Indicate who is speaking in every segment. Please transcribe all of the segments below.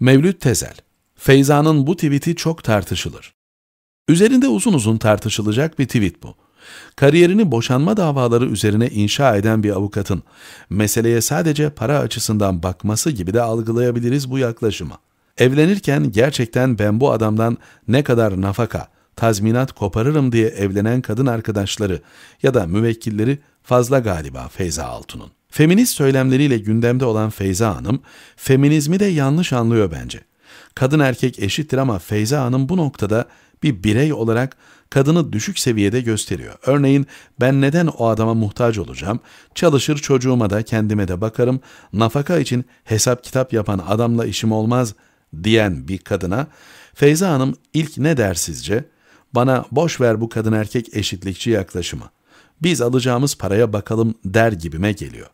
Speaker 1: Mevlüt Tezel, Feyza'nın bu tweet'i çok tartışılır. Üzerinde uzun uzun tartışılacak bir tweet bu. Kariyerini boşanma davaları üzerine inşa eden bir avukatın meseleye sadece para açısından bakması gibi de algılayabiliriz bu yaklaşımı. Evlenirken gerçekten ben bu adamdan ne kadar nafaka, tazminat koparırım diye evlenen kadın arkadaşları ya da müvekkilleri fazla galiba Feyza Altun'un. Feminist söylemleriyle gündemde olan Feyza Hanım, feminizmi de yanlış anlıyor bence. Kadın erkek eşittir ama Feyza Hanım bu noktada bir birey olarak kadını düşük seviyede gösteriyor. Örneğin ben neden o adama muhtaç olacağım? Çalışır çocuğuma da kendime de bakarım. Nafaka için hesap kitap yapan adamla işim olmaz diyen bir kadına Feyza Hanım ilk ne dersizce bana boş ver bu kadın erkek eşitlikçi yaklaşımı. Biz alacağımız paraya bakalım der gibime geliyor.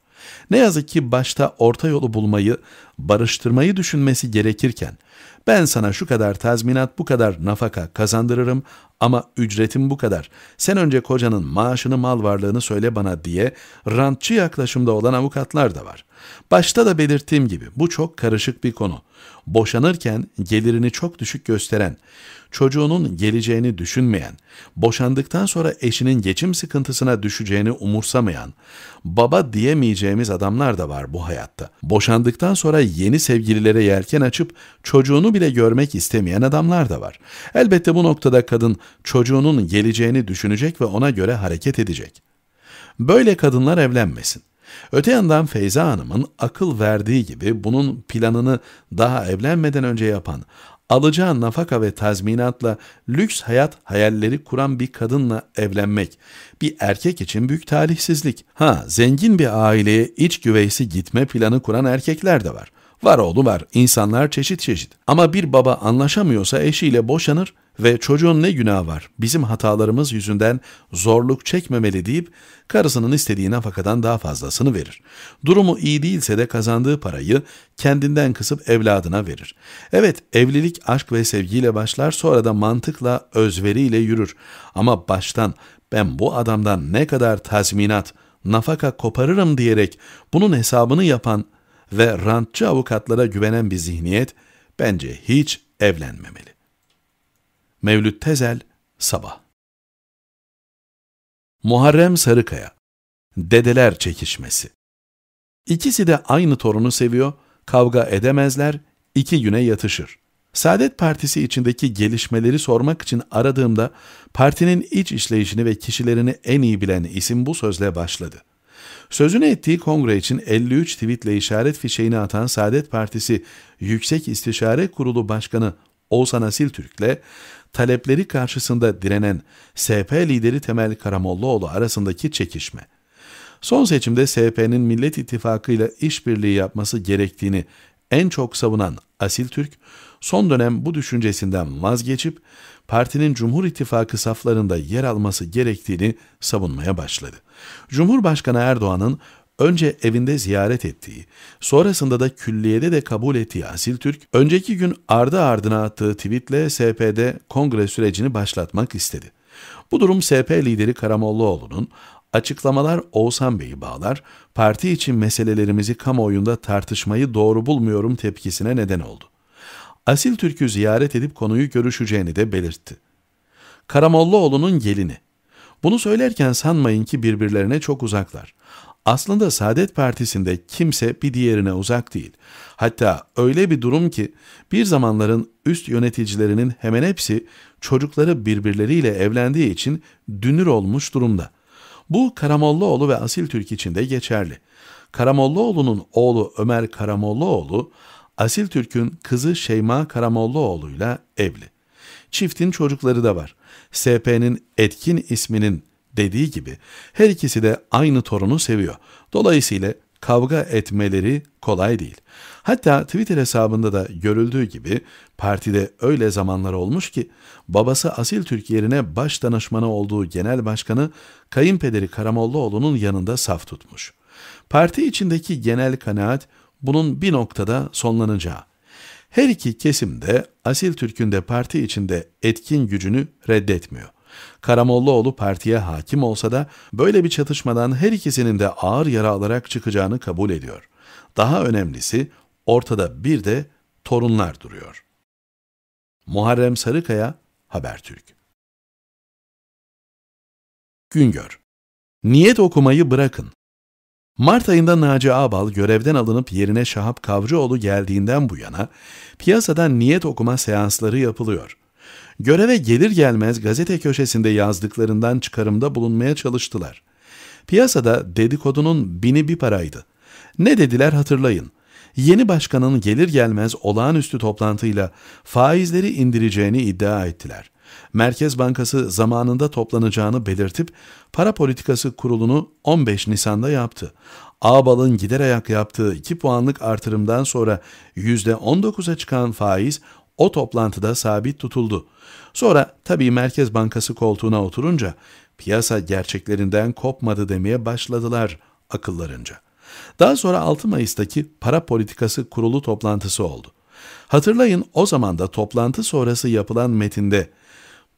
Speaker 1: Ne yazık ki başta orta yolu bulmayı, barıştırmayı düşünmesi gerekirken, ben sana şu kadar tazminat, bu kadar nafaka kazandırırım ama ücretim bu kadar. Sen önce kocanın maaşını, mal varlığını söyle bana diye rantçı yaklaşımda olan avukatlar da var. Başta da belirttiğim gibi bu çok karışık bir konu boşanırken gelirini çok düşük gösteren, çocuğunun geleceğini düşünmeyen, boşandıktan sonra eşinin geçim sıkıntısına düşeceğini umursamayan, baba diyemeyeceğimiz adamlar da var bu hayatta. Boşandıktan sonra yeni sevgililere yelken açıp çocuğunu bile görmek istemeyen adamlar da var. Elbette bu noktada kadın çocuğunun geleceğini düşünecek ve ona göre hareket edecek. Böyle kadınlar evlenmesin. Öte yandan Feyza Hanım'ın akıl verdiği gibi bunun planını daha evlenmeden önce yapan, alacağı nafaka ve tazminatla lüks hayat hayalleri kuran bir kadınla evlenmek, bir erkek için büyük talihsizlik. Ha, zengin bir aileye iç güveysi gitme planı kuran erkekler de var. Var oğlu var, insanlar çeşit çeşit. Ama bir baba anlaşamıyorsa eşiyle boşanır, ve çocuğun ne günah var bizim hatalarımız yüzünden zorluk çekmemeli deyip karısının istediği nafakadan daha fazlasını verir. Durumu iyi değilse de kazandığı parayı kendinden kısıp evladına verir. Evet evlilik aşk ve sevgiyle başlar sonra da mantıkla özveriyle yürür ama baştan ben bu adamdan ne kadar tazminat, nafaka koparırım diyerek bunun hesabını yapan ve rantçı avukatlara güvenen bir zihniyet bence hiç evlenmemeli. Mevlüt Tezel, Sabah Muharrem Sarıkaya Dedeler Çekişmesi İkisi de aynı torunu seviyor, kavga edemezler, iki güne yatışır. Saadet Partisi içindeki gelişmeleri sormak için aradığımda partinin iç işleyişini ve kişilerini en iyi bilen isim bu sözle başladı. Sözünü ettiği kongre için 53 tweetle işaret fişeğini atan Saadet Partisi Yüksek İstişare Kurulu Başkanı Oğuzhan Asil Türk'le talepleri karşısında direnen SP lideri Temel Karamollaoğlu arasındaki çekişme. Son seçimde SP'nin Millet İttifakı ile işbirliği yapması gerektiğini en çok savunan Asil Türk, son dönem bu düşüncesinden vazgeçip partinin Cumhur İttifakı saflarında yer alması gerektiğini savunmaya başladı. Cumhurbaşkanı Erdoğan'ın önce evinde ziyaret ettiği, sonrasında da külliyede de kabul ettiği Asil Türk, önceki gün ardı ardına attığı tweetle SP'de kongre sürecini başlatmak istedi. Bu durum SP lideri Karamollaoğlu'nun açıklamalar Oğuzhan Bey'i bağlar, parti için meselelerimizi kamuoyunda tartışmayı doğru bulmuyorum tepkisine neden oldu. Asil Türk'ü ziyaret edip konuyu görüşeceğini de belirtti. Karamollaoğlu'nun gelini. Bunu söylerken sanmayın ki birbirlerine çok uzaklar. Aslında Saadet Partisi'nde kimse bir diğerine uzak değil. Hatta öyle bir durum ki bir zamanların üst yöneticilerinin hemen hepsi çocukları birbirleriyle evlendiği için dünür olmuş durumda. Bu Karamollaoğlu ve Asil Türk için de geçerli. Karamollaoğlu'nun oğlu Ömer Karamollaoğlu, Asil Türk'ün kızı Şeyma Karamollaoğlu'yla evli. Çiftin çocukları da var. SP'nin Etkin isminin dediği gibi her ikisi de aynı torunu seviyor. Dolayısıyla kavga etmeleri kolay değil. Hatta Twitter hesabında da görüldüğü gibi partide öyle zamanlar olmuş ki babası Asil Türk yerine baş danışmanı olduğu genel başkanı kayınpederi Karamollaoğlu'nun yanında saf tutmuş. Parti içindeki genel kanaat bunun bir noktada sonlanacağı. Her iki kesim de Asil Türk'ün de parti içinde etkin gücünü reddetmiyor. Karamollaoğlu partiye hakim olsa da böyle bir çatışmadan her ikisinin de ağır yara alarak çıkacağını kabul ediyor. Daha önemlisi ortada bir de torunlar duruyor. Muharrem Sarıkaya, Habertürk Güngör Niyet okumayı bırakın. Mart ayında Naci Ağbal görevden alınıp yerine Şahap Kavcıoğlu geldiğinden bu yana piyasada niyet okuma seansları yapılıyor. Göreve gelir gelmez gazete köşesinde yazdıklarından çıkarımda bulunmaya çalıştılar. Piyasada dedikodunun bini bir paraydı. Ne dediler hatırlayın. Yeni başkanın gelir gelmez olağanüstü toplantıyla faizleri indireceğini iddia ettiler. Merkez Bankası zamanında toplanacağını belirtip para politikası kurulunu 15 Nisan'da yaptı. Ağbal'ın gider ayak yaptığı 2 puanlık artırımdan sonra %19'a çıkan faiz o toplantıda sabit tutuldu. Sonra tabii Merkez Bankası koltuğuna oturunca piyasa gerçeklerinden kopmadı demeye başladılar akıllarınca. Daha sonra 6 Mayıs'taki para politikası kurulu toplantısı oldu. Hatırlayın o zaman da toplantı sonrası yapılan metinde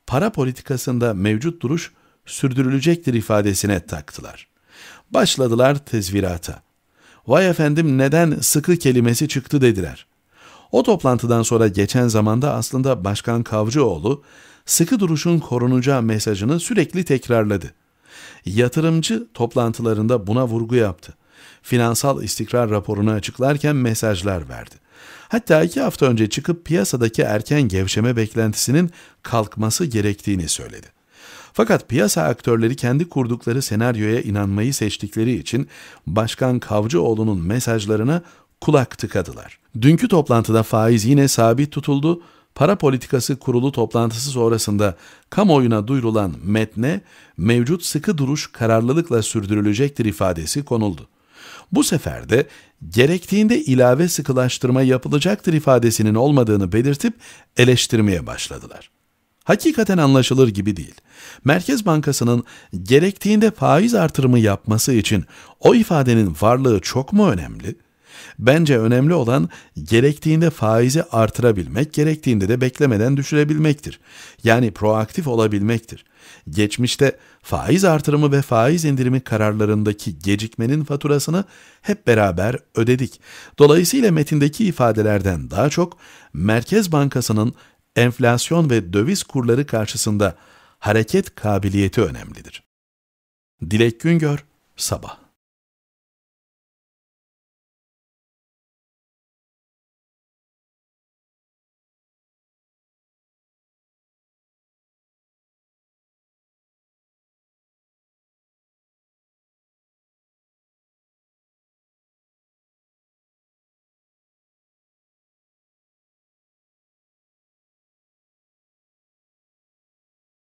Speaker 1: para politikasında mevcut duruş sürdürülecektir ifadesine taktılar. Başladılar tezvirata. Vay efendim neden sıkı kelimesi çıktı dediler. O toplantıdan sonra geçen zamanda aslında Başkan Kavcıoğlu sıkı duruşun korunacağı mesajını sürekli tekrarladı. Yatırımcı toplantılarında buna vurgu yaptı. Finansal istikrar raporunu açıklarken mesajlar verdi. Hatta iki hafta önce çıkıp piyasadaki erken gevşeme beklentisinin kalkması gerektiğini söyledi. Fakat piyasa aktörleri kendi kurdukları senaryoya inanmayı seçtikleri için Başkan Kavcıoğlu'nun mesajlarına kulak tıkadılar. Dünkü toplantıda faiz yine sabit tutuldu. Para Politikası Kurulu toplantısı sonrasında kamuoyuna duyurulan metne mevcut sıkı duruş kararlılıkla sürdürülecektir ifadesi konuldu. Bu sefer de gerektiğinde ilave sıkılaştırma yapılacaktır ifadesinin olmadığını belirtip eleştirmeye başladılar. Hakikaten anlaşılır gibi değil. Merkez Bankası'nın gerektiğinde faiz artırımı yapması için o ifadenin varlığı çok mu önemli?'' Bence önemli olan gerektiğinde faizi artırabilmek, gerektiğinde de beklemeden düşürebilmektir. Yani proaktif olabilmektir. Geçmişte faiz artırımı ve faiz indirimi kararlarındaki gecikmenin faturasını hep beraber ödedik. Dolayısıyla metindeki ifadelerden daha çok Merkez Bankası'nın enflasyon ve döviz kurları karşısında hareket kabiliyeti önemlidir. Dilek Güngör, Sabah